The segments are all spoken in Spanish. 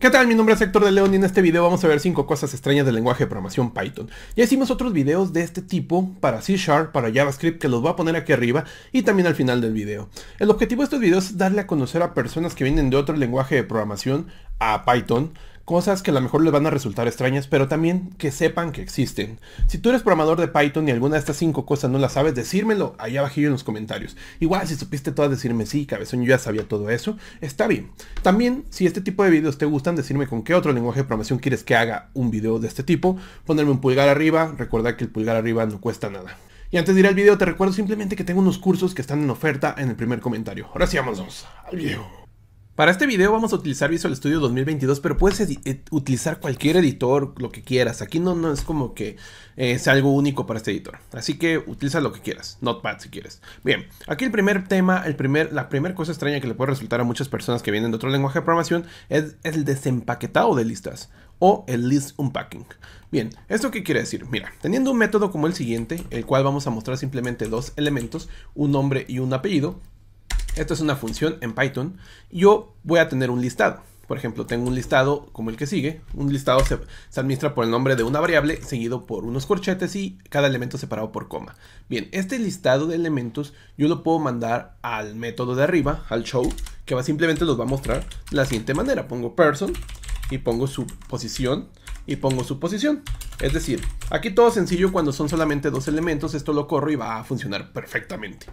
¿Qué tal? Mi nombre es Héctor de León y en este video vamos a ver 5 cosas extrañas del lenguaje de programación Python. Ya hicimos otros videos de este tipo para C Sharp, para JavaScript, que los voy a poner aquí arriba y también al final del video. El objetivo de estos videos es darle a conocer a personas que vienen de otro lenguaje de programación a Python cosas que a lo mejor les van a resultar extrañas, pero también que sepan que existen. Si tú eres programador de Python y alguna de estas cinco cosas no las sabes, decírmelo ahí abajillo en los comentarios. Igual si supiste todas, decirme sí, cabezón, yo ya sabía todo eso, está bien. También, si este tipo de videos te gustan, decirme con qué otro lenguaje de programación quieres que haga un video de este tipo, ponerme un pulgar arriba, recuerda que el pulgar arriba no cuesta nada. Y antes de ir al video, te recuerdo simplemente que tengo unos cursos que están en oferta en el primer comentario. Ahora sí, vámonos al video. Para este video vamos a utilizar Visual Studio 2022, pero puedes eh, utilizar cualquier editor, lo que quieras. Aquí no, no es como que eh, sea algo único para este editor. Así que utiliza lo que quieras, Notepad si quieres. Bien, aquí el primer tema, el primer, la primera cosa extraña que le puede resultar a muchas personas que vienen de otro lenguaje de programación es el desempaquetado de listas o el list unpacking. Bien, ¿esto qué quiere decir? Mira, teniendo un método como el siguiente, el cual vamos a mostrar simplemente dos elementos, un nombre y un apellido, esto es una función en Python. Yo voy a tener un listado. Por ejemplo, tengo un listado como el que sigue. Un listado se, administra por el nombre de una variable, seguido por unos corchetes y cada elemento separado por coma. Bien, este listado de elementos yo lo puedo mandar al método de arriba, al show, que va, simplemente los va a mostrar de la siguiente manera. Pongo person y pongo su posición y pongo su posición. Es decir, aquí todo sencillo cuando son solamente dos elementos, esto lo corro y va a funcionar perfectamente.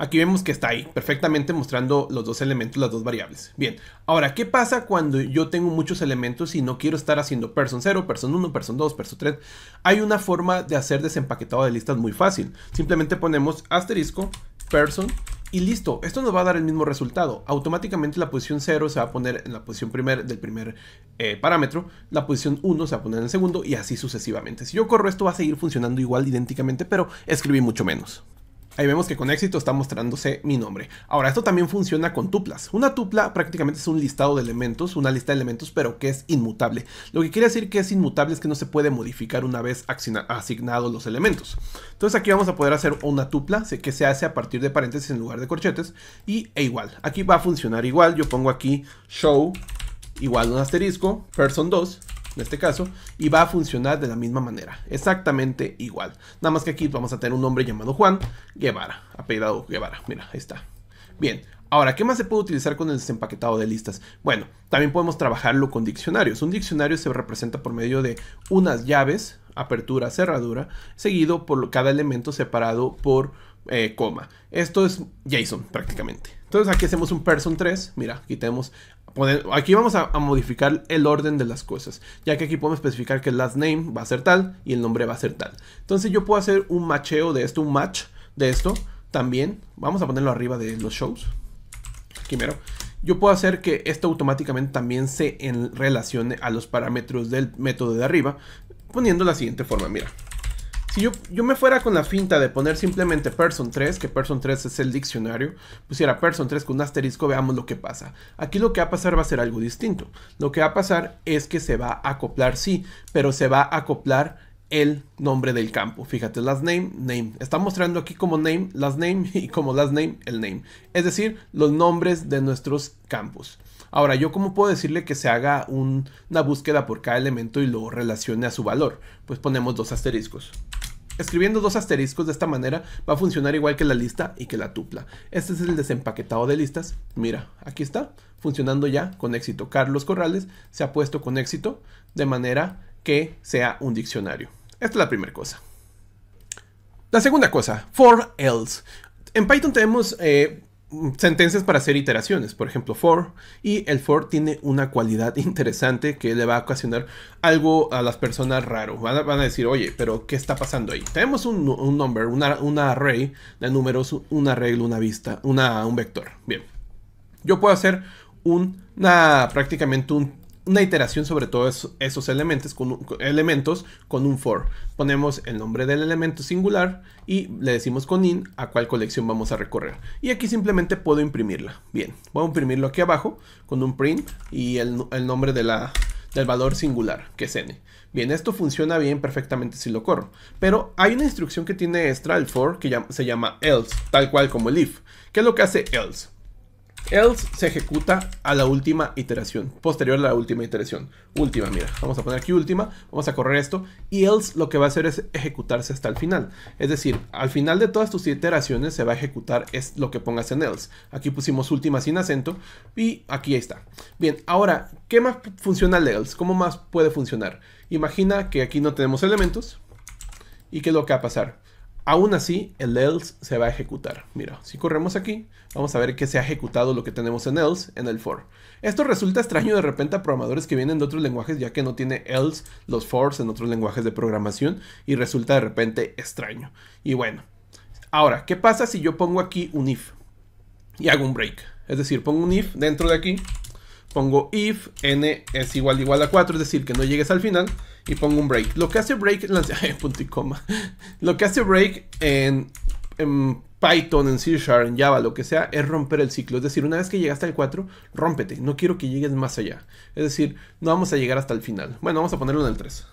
Aquí vemos que está ahí, perfectamente mostrando los dos elementos, las dos variables. Bien, ahora, ¿qué pasa cuando yo tengo muchos elementos y no quiero estar haciendo person 0, person 1, person 2, person 3? Hay una forma de hacer desempaquetado de listas muy fácil. Simplemente ponemos asterisco, person, y listo, esto nos va a dar el mismo resultado. Automáticamente la posición 0 se va a poner en la posición primer del primer eh, parámetro, la posición 1 se va a poner en el segundo y así sucesivamente. Si yo corro esto va a seguir funcionando igual idénticamente, pero escribí mucho menos. Ahí vemos que con éxito está mostrándose mi nombre. Ahora, esto también funciona con tuplas. Una tupla prácticamente es un listado de elementos, una lista de elementos, pero que es inmutable. Lo que quiere decir que es inmutable es que no se puede modificar una vez asignados los elementos. Entonces aquí vamos a poder hacer una tupla que se hace a partir de paréntesis en lugar de corchetes y e igual. Aquí va a funcionar igual. Yo pongo aquí show igual un asterisco, person 2 en este caso, y va a funcionar de la misma manera, exactamente igual. Nada más que aquí vamos a tener un nombre llamado Juan Guevara, apellido Guevara, mira, ahí está. Bien, Ahora, ¿qué más se puede utilizar con el desempaquetado de listas? Bueno, también podemos trabajarlo con diccionarios. Un diccionario se representa por medio de unas llaves, apertura, cerradura, seguido por cada elemento separado por eh, coma. Esto es JSON prácticamente. Entonces aquí hacemos un person 3, mira, aquí tenemos aquí vamos a, modificar el orden de las cosas, ya que aquí podemos especificar que el last name va a ser tal y el nombre va a ser tal. Entonces yo puedo hacer un macheo de esto, un match de esto también. Vamos a ponerlo arriba de los shows. Primero, yo puedo hacer que esto automáticamente también se en relacione a los parámetros del método de arriba, poniendo la siguiente forma, mira. Si yo, me fuera con la finta de poner simplemente Person 3, que Person 3 es el diccionario, pusiera Person 3 con un asterisco, veamos lo que pasa. Aquí lo que va a pasar va a ser algo distinto. Lo que va a pasar es que se va a acoplar, sí, pero se va a acoplar el nombre del campo. Fíjate, last name, name. Está mostrando aquí como name, last name y como last name, el name. Es decir, los nombres de nuestros campos. Ahora, ¿yo cómo puedo decirle que se haga una búsqueda por cada elemento y lo relacione a su valor? Pues ponemos dos asteriscos. Escribiendo dos asteriscos de esta manera va a funcionar igual que la lista y que la tupla. Este es el desempaquetado de listas. Mira, aquí está, funcionando ya con éxito. Carlos Corrales se ha puesto con éxito de manera que sea un diccionario. Esta es la primera cosa. La segunda cosa, for else. En Python tenemos eh, sentencias para hacer iteraciones, por ejemplo for, y el for tiene una cualidad interesante que le va a ocasionar algo a las personas raro. Van a, decir, oye, pero ¿qué está pasando ahí? Tenemos un, un number, una, array de números, una arreglo, una vista, una, un vector. Bien, yo puedo hacer una, prácticamente un una iteración sobre todos esos elementos con, un, elementos con un for. Ponemos el nombre del elemento singular y le decimos con in a cuál colección vamos a recorrer. Y aquí simplemente puedo imprimirla. Bien, voy a imprimirlo aquí abajo con un print y el, nombre de la, del valor singular, que es n. Bien, esto funciona bien perfectamente si lo corro. Pero hay una instrucción que tiene extra el for que se llama else, tal cual como el if. ¿Qué es lo que hace else? Else se ejecuta a la última iteración, posterior a la última iteración. Última, mira, vamos a poner aquí última, vamos a correr esto. Y else lo que va a hacer es ejecutarse hasta el final. Es decir, al final de todas tus iteraciones se va a ejecutar es lo que pongas en else. Aquí pusimos última sin acento y aquí está. Bien, ahora, ¿qué más funciona el else? ¿Cómo más puede funcionar? Imagina que aquí no tenemos elementos y qué es lo que va a pasar Aún así, el else se va a ejecutar. Mira, si corremos aquí, vamos a ver que se ha ejecutado lo que tenemos en else en el for. Esto resulta extraño de repente a programadores que vienen de otros lenguajes, ya que no tiene else los fors en otros lenguajes de programación, y resulta de repente extraño. Y bueno, ahora, ¿qué pasa si yo pongo aquí un if? Y hago un break. Es decir, pongo un if dentro de aquí pongo if n es igual igual a 4, es decir, que no llegues al final, y pongo un break. Lo que hace break, punto Lo que hace break en, en Python, en C en Java, lo que sea, es romper el ciclo. Es decir, una vez que llegaste al 4, rómpete. No quiero que llegues más allá. Es decir, no vamos a llegar hasta el final. Bueno, vamos a ponerlo en el 3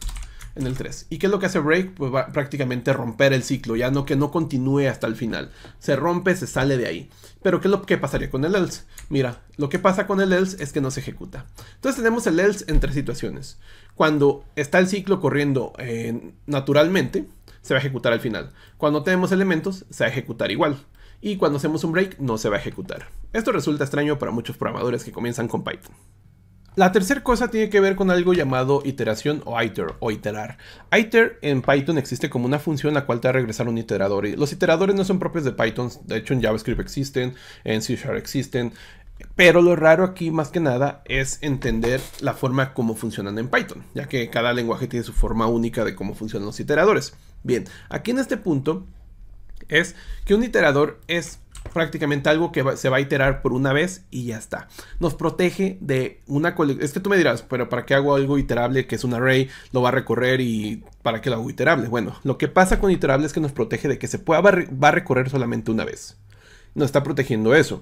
en el 3. ¿Y qué es lo que hace Break? Pues prácticamente romper el ciclo, ya no que no continúe hasta el final. Se rompe, se sale de ahí. Pero ¿qué lo que pasaría con el else? Mira, lo que pasa con el else es que no se ejecuta. Entonces tenemos el else en tres situaciones. Cuando está el ciclo corriendo eh, naturalmente, se va a ejecutar al final. Cuando tenemos elementos, se va a ejecutar igual. Y cuando hacemos un break, no se va a ejecutar. Esto resulta extraño para muchos programadores que comienzan con Python. La tercera cosa tiene que ver con algo llamado iteración o iter o iterar. Iter en Python existe como una función la cual te va a regresar un iterador. Y los iteradores no son propios de Python, de hecho en JavaScript existen, en C existen. Pero lo raro aquí más que nada es entender la forma como funcionan en Python, ya que cada lenguaje tiene su forma única de cómo funcionan los iteradores. Bien, aquí en este punto es que un iterador es prácticamente algo que se va a iterar por una vez y ya está. Nos protege de una colección. Es que tú me dirás, pero ¿para qué hago algo iterable que es un array? Lo va a recorrer y ¿para qué lo hago iterable? Bueno, lo que pasa con iterable es que nos protege de que se pueda va a recorrer solamente una vez no está protegiendo eso.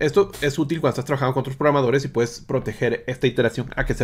Esto es útil cuando estás trabajando con otros programadores y puedes proteger esta iteración a que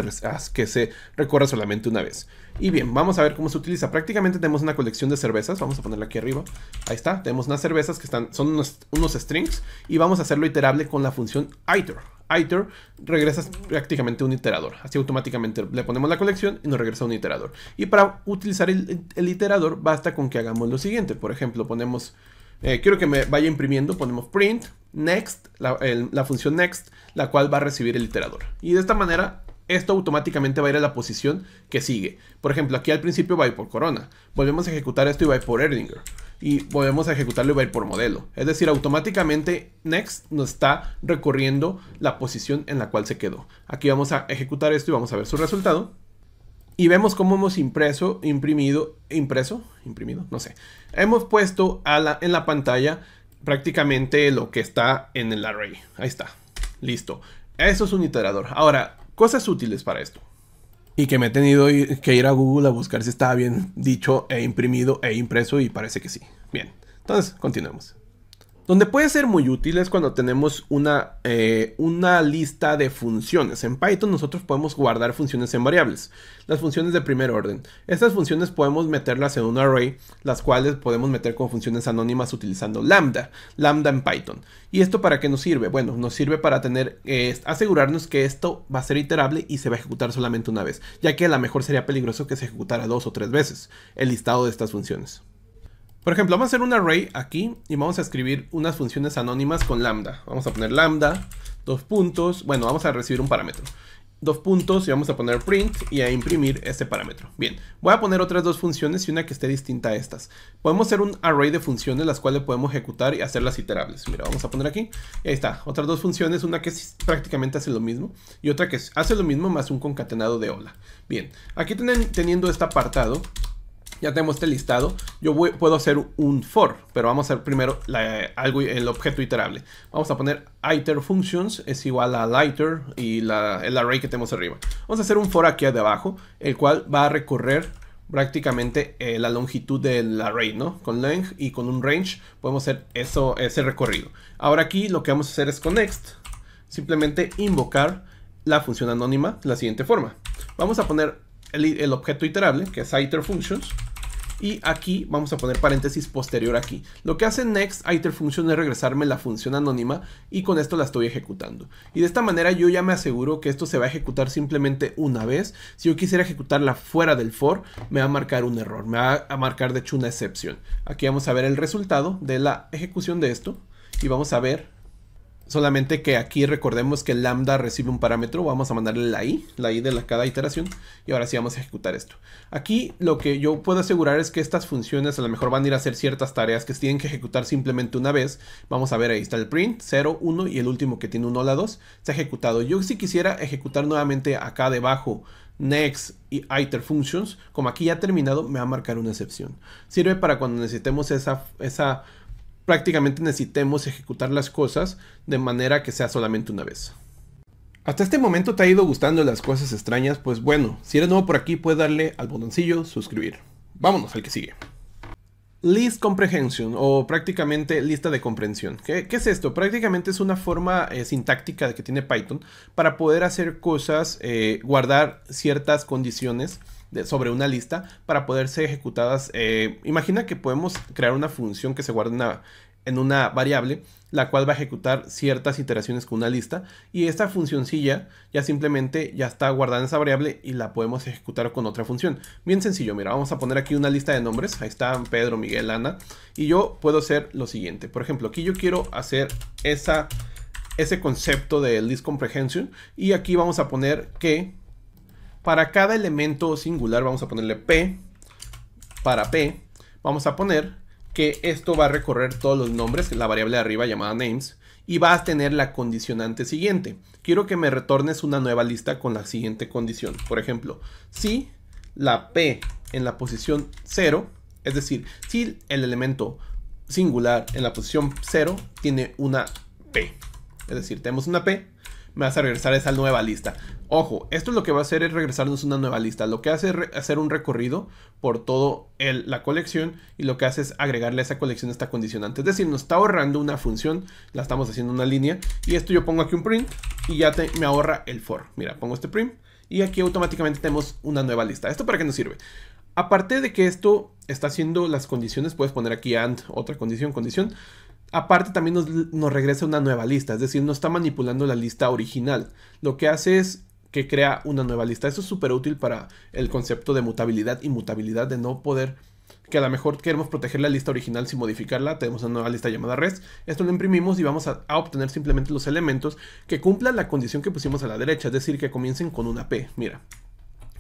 se, recorra solamente una vez. Y bien, vamos a ver cómo se utiliza. Prácticamente tenemos una colección de cervezas. Vamos a ponerla aquí arriba. Ahí está. Tenemos unas cervezas que están, son unos, strings y vamos a hacerlo iterable con la función iter. Iter regresa prácticamente un iterador. Así automáticamente le ponemos la colección y nos regresa un iterador. Y para utilizar el iterador basta con que hagamos lo siguiente. Por ejemplo, ponemos eh, quiero que me vaya imprimiendo, ponemos print, next, la, la, función next, la cual va a recibir el iterador. Y de esta manera, esto automáticamente va a ir a la posición que sigue. Por ejemplo, aquí al principio va a ir por corona. Volvemos a ejecutar esto y va a ir por Erdinger. Y volvemos a ejecutarlo y va a ir por modelo. Es decir, automáticamente next nos está recorriendo la posición en la cual se quedó. Aquí vamos a ejecutar esto y vamos a ver su resultado y vemos cómo hemos impreso, imprimido, impreso, imprimido, no sé. Hemos puesto en la pantalla prácticamente lo que está en el array. Ahí está, listo. Eso es un iterador. Ahora, cosas útiles para esto. Y que me he tenido que ir a Google a buscar si estaba bien dicho e imprimido e impreso y parece que sí. Bien, entonces continuemos. Donde puede ser muy útil es cuando tenemos una, eh, una lista de funciones. En Python nosotros podemos guardar funciones en variables, las funciones de primer orden. Estas funciones podemos meterlas en un array, las cuales podemos meter con funciones anónimas utilizando lambda, lambda en Python. ¿Y esto para qué nos sirve? Bueno, nos sirve para tener, eh, asegurarnos que esto va a ser iterable y se va a ejecutar solamente una vez, ya que a lo mejor sería peligroso que se ejecutara dos o tres veces el listado de estas funciones. Por ejemplo, vamos a hacer un array aquí y vamos a escribir unas funciones anónimas con lambda. Vamos a poner lambda, dos puntos, bueno, vamos a recibir un parámetro. Dos puntos y vamos a poner print y a imprimir este parámetro. Bien, voy a poner otras dos funciones y una que esté distinta a estas. Podemos hacer un array de funciones las cuales podemos ejecutar y hacerlas iterables. Mira, vamos a poner aquí. ahí está, otras dos funciones, una que prácticamente hace lo mismo y otra que hace lo mismo más un concatenado de ola. Bien, aquí teniendo este apartado, ya tenemos este listado, yo puedo hacer un for, pero vamos a hacer primero el objeto iterable. Vamos a poner iter functions es igual a lighter y el array que tenemos arriba. Vamos a hacer un for aquí abajo, el cual va a recorrer prácticamente eh, la longitud del array, ¿no? Con length y con un range podemos hacer eso, ese recorrido. Ahora aquí lo que vamos a hacer es con next, simplemente invocar la función anónima de la siguiente forma. Vamos a poner el, objeto iterable, que es iter functions y aquí vamos a poner paréntesis posterior aquí. Lo que hace next iter function es regresarme la función anónima y con esto la estoy ejecutando. Y de esta manera yo ya me aseguro que esto se va a ejecutar simplemente una vez. Si yo quisiera ejecutarla fuera del for, me va a marcar un error, me va a marcar de hecho una excepción. Aquí vamos a ver el resultado de la ejecución de esto y vamos a ver Solamente que aquí recordemos que lambda recibe un parámetro, vamos a mandarle la i, la i de cada iteración, y ahora sí vamos a ejecutar esto. Aquí lo que yo puedo asegurar es que estas funciones a lo mejor van a ir a hacer ciertas tareas que tienen que ejecutar simplemente una vez. Vamos a ver, ahí está el print, 0, 1 y el último que tiene un la 2, se ha ejecutado. Yo si quisiera ejecutar nuevamente acá debajo next y iter functions, como aquí ya ha terminado, me va a marcar una excepción. Sirve para cuando necesitemos esa, esa prácticamente necesitemos ejecutar las cosas de manera que sea solamente una vez. Hasta este momento te ha ido gustando las cosas extrañas, pues bueno, si eres nuevo por aquí puedes darle al botoncillo suscribir. Vámonos al que sigue. List comprehension o prácticamente lista de comprensión. ¿Qué, es esto? Prácticamente es una forma eh, sintáctica que tiene Python para poder hacer cosas, eh, guardar ciertas condiciones sobre una lista para poder ser ejecutadas. Eh, imagina que podemos crear una función que se guarde en una variable, la cual va a ejecutar ciertas iteraciones con una lista. Y esta funcioncilla ya simplemente ya está guardada en esa variable y la podemos ejecutar con otra función. Bien sencillo, mira, vamos a poner aquí una lista de nombres. Ahí están Pedro, Miguel, Ana. Y yo puedo hacer lo siguiente. Por ejemplo, aquí yo quiero hacer esa, ese concepto de list comprehension. Y aquí vamos a poner que para cada elemento singular vamos a ponerle P. Para P vamos a poner que esto va a recorrer todos los nombres, la variable de arriba llamada names, y va a tener la condicionante siguiente. Quiero que me retornes una nueva lista con la siguiente condición. Por ejemplo, si la P en la posición 0, es decir, si el elemento singular en la posición 0 tiene una P. Es decir, tenemos una P me vas a regresar a esa nueva lista. Ojo, esto lo que va a hacer es regresarnos una nueva lista. Lo que hace es hacer un recorrido por toda la colección y lo que hace es agregarle a esa colección esta condicionante. Es decir, nos está ahorrando una función, la estamos haciendo una línea y esto yo pongo aquí un print y ya me ahorra el for. Mira, pongo este print y aquí automáticamente tenemos una nueva lista. ¿Esto para qué nos sirve? Aparte de que esto está haciendo las condiciones, puedes poner aquí AND, otra condición, condición. Aparte también nos, regresa una nueva lista, es decir, no está manipulando la lista original. Lo que hace es que crea una nueva lista. Eso es súper útil para el concepto de mutabilidad y mutabilidad de no poder que a lo mejor queremos proteger la lista original sin modificarla, tenemos una nueva lista llamada res, esto lo imprimimos y vamos a, a, obtener simplemente los elementos que cumplan la condición que pusimos a la derecha, es decir, que comiencen con una P. Mira,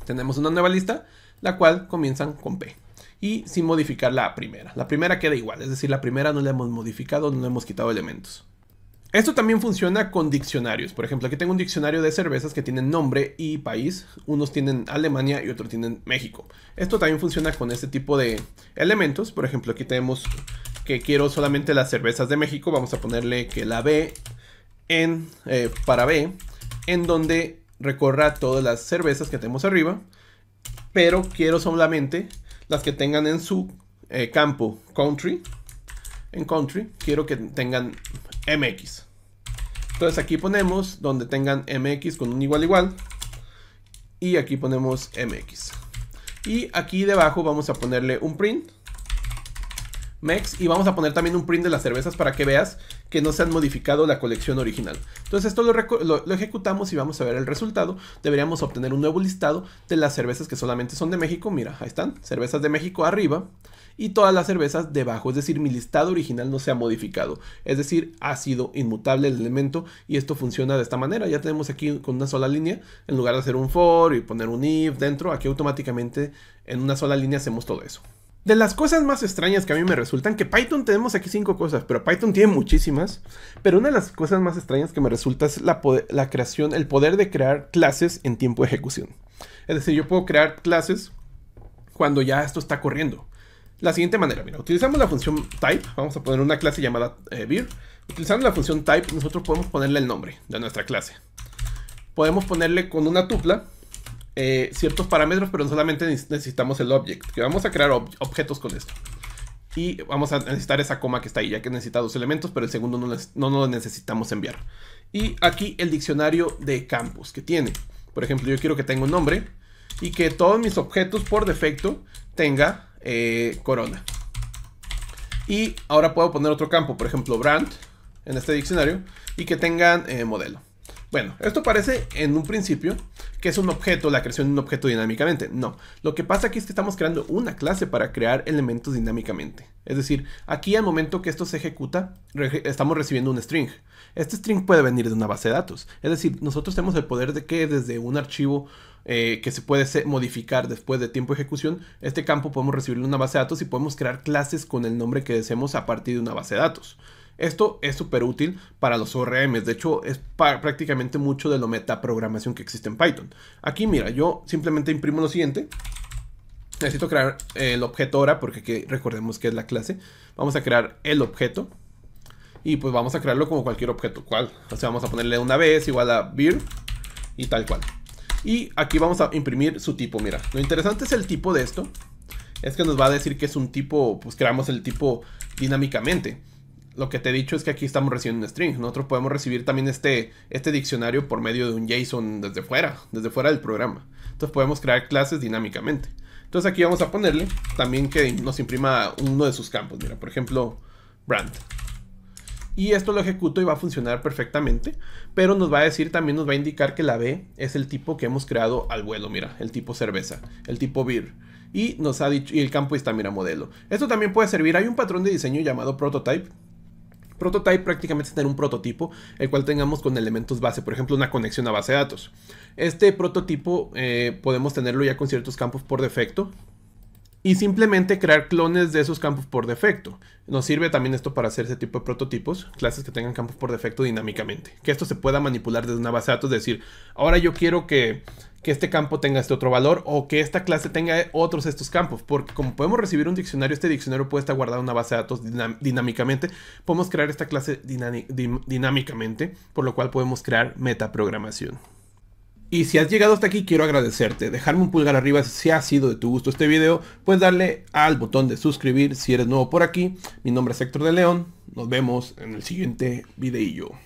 tenemos una nueva lista, la cual comienzan con P y sin modificar la primera. La primera queda igual, es decir, la primera no la hemos modificado, no le hemos quitado elementos. Esto también funciona con diccionarios. Por ejemplo, aquí tengo un diccionario de cervezas que tienen nombre y país. Unos tienen Alemania y otros tienen México. Esto también funciona con este tipo de elementos. Por ejemplo, aquí tenemos que quiero solamente las cervezas de México. Vamos a ponerle que la B en, eh, para B, en donde recorra todas las cervezas que tenemos arriba. Pero quiero solamente las que tengan en su eh, campo country, en country, quiero que tengan mx. Entonces aquí ponemos donde tengan mx con un igual igual. Y aquí ponemos mx. Y aquí debajo vamos a ponerle un print. Mex. Y vamos a poner también un print de las cervezas para que veas que no se han modificado la colección original. Entonces esto lo, ejecutamos y vamos a ver el resultado. Deberíamos obtener un nuevo listado de las cervezas que solamente son de México. Mira, ahí están, cervezas de México arriba y todas las cervezas debajo. Es decir, mi listado original no se ha modificado. Es decir, ha sido inmutable el elemento y esto funciona de esta manera. Ya tenemos aquí con una sola línea, en lugar de hacer un for y poner un if dentro, aquí automáticamente en una sola línea hacemos todo eso. De las cosas más extrañas que a mí me resultan, que Python tenemos aquí cinco cosas, pero Python tiene muchísimas, pero una de las cosas más extrañas que me resulta es la, creación, el poder de crear clases en tiempo de ejecución. Es decir, yo puedo crear clases cuando ya esto está corriendo. La siguiente manera, mira, utilizamos la función type, vamos a poner una clase llamada Beer, eh, Utilizando la función type, nosotros podemos ponerle el nombre de nuestra clase. Podemos ponerle con una tupla eh, ciertos parámetros, pero solamente necesitamos el object, que vamos a crear objetos con esto. Y vamos a necesitar esa coma que está ahí, ya que necesita dos elementos, pero el segundo no, lo necesitamos enviar. Y aquí el diccionario de campos que tiene. Por ejemplo, yo quiero que tenga un nombre y que todos mis objetos por defecto tenga eh, corona. Y ahora puedo poner otro campo, por ejemplo, brand en este diccionario y que tengan eh, modelo. Bueno, esto parece en un principio que es un objeto, la creación de un objeto dinámicamente. No, lo que pasa aquí es que estamos creando una clase para crear elementos dinámicamente. Es decir, aquí al momento que esto se ejecuta, estamos recibiendo un string. Este string puede venir de una base de datos. Es decir, nosotros tenemos el poder de que desde un archivo eh, que se puede modificar después de tiempo de ejecución, este campo podemos recibir una base de datos y podemos crear clases con el nombre que deseemos a partir de una base de datos. Esto es súper útil para los ORMs. De hecho, es prácticamente mucho de la metaprogramación que existe en Python. Aquí, mira, yo simplemente imprimo lo siguiente. Necesito crear el objeto ahora porque aquí recordemos que es la clase. Vamos a crear el objeto. Y pues vamos a crearlo como cualquier objeto. cual. O sea, vamos a ponerle una vez igual a vir, y tal cual. Y aquí vamos a imprimir su tipo. Mira, lo interesante es el tipo de esto. Es que nos va a decir que es un tipo, pues creamos el tipo dinámicamente lo que te he dicho es que aquí estamos recibiendo un string. Nosotros podemos recibir también este, este diccionario por medio de un JSON desde fuera, desde fuera del programa. Entonces podemos crear clases dinámicamente. Entonces aquí vamos a ponerle también que nos imprima uno de sus campos. Mira, por ejemplo, brand. Y esto lo ejecuto y va a funcionar perfectamente. Pero nos va a decir, también nos va a indicar que la B es el tipo que hemos creado al vuelo. Mira, el tipo cerveza, el tipo beer. Y nos ha dicho, y el campo está, mira, modelo. Esto también puede servir. Hay un patrón de diseño llamado prototype Prototype prácticamente es tener un prototipo, el cual tengamos con elementos base, por ejemplo, una conexión a base de datos. Este prototipo eh, podemos tenerlo ya con ciertos campos por defecto, y simplemente crear clones de esos campos por defecto. Nos sirve también esto para hacer ese tipo de prototipos, clases que tengan campos por defecto dinámicamente. Que esto se pueda manipular desde una base de datos, es decir, ahora yo quiero que que este campo tenga este otro valor o que esta clase tenga otros estos campos, porque como podemos recibir un diccionario, este diccionario puede estar guardado en una base de datos dinámicamente, podemos crear esta clase dinámicamente, por lo cual podemos crear metaprogramación. Y si has llegado hasta aquí, quiero agradecerte. Dejarme un pulgar arriba si ha sido de tu gusto este video. Puedes darle al botón de suscribir si eres nuevo por aquí. Mi nombre es Héctor de León. Nos vemos en el siguiente video.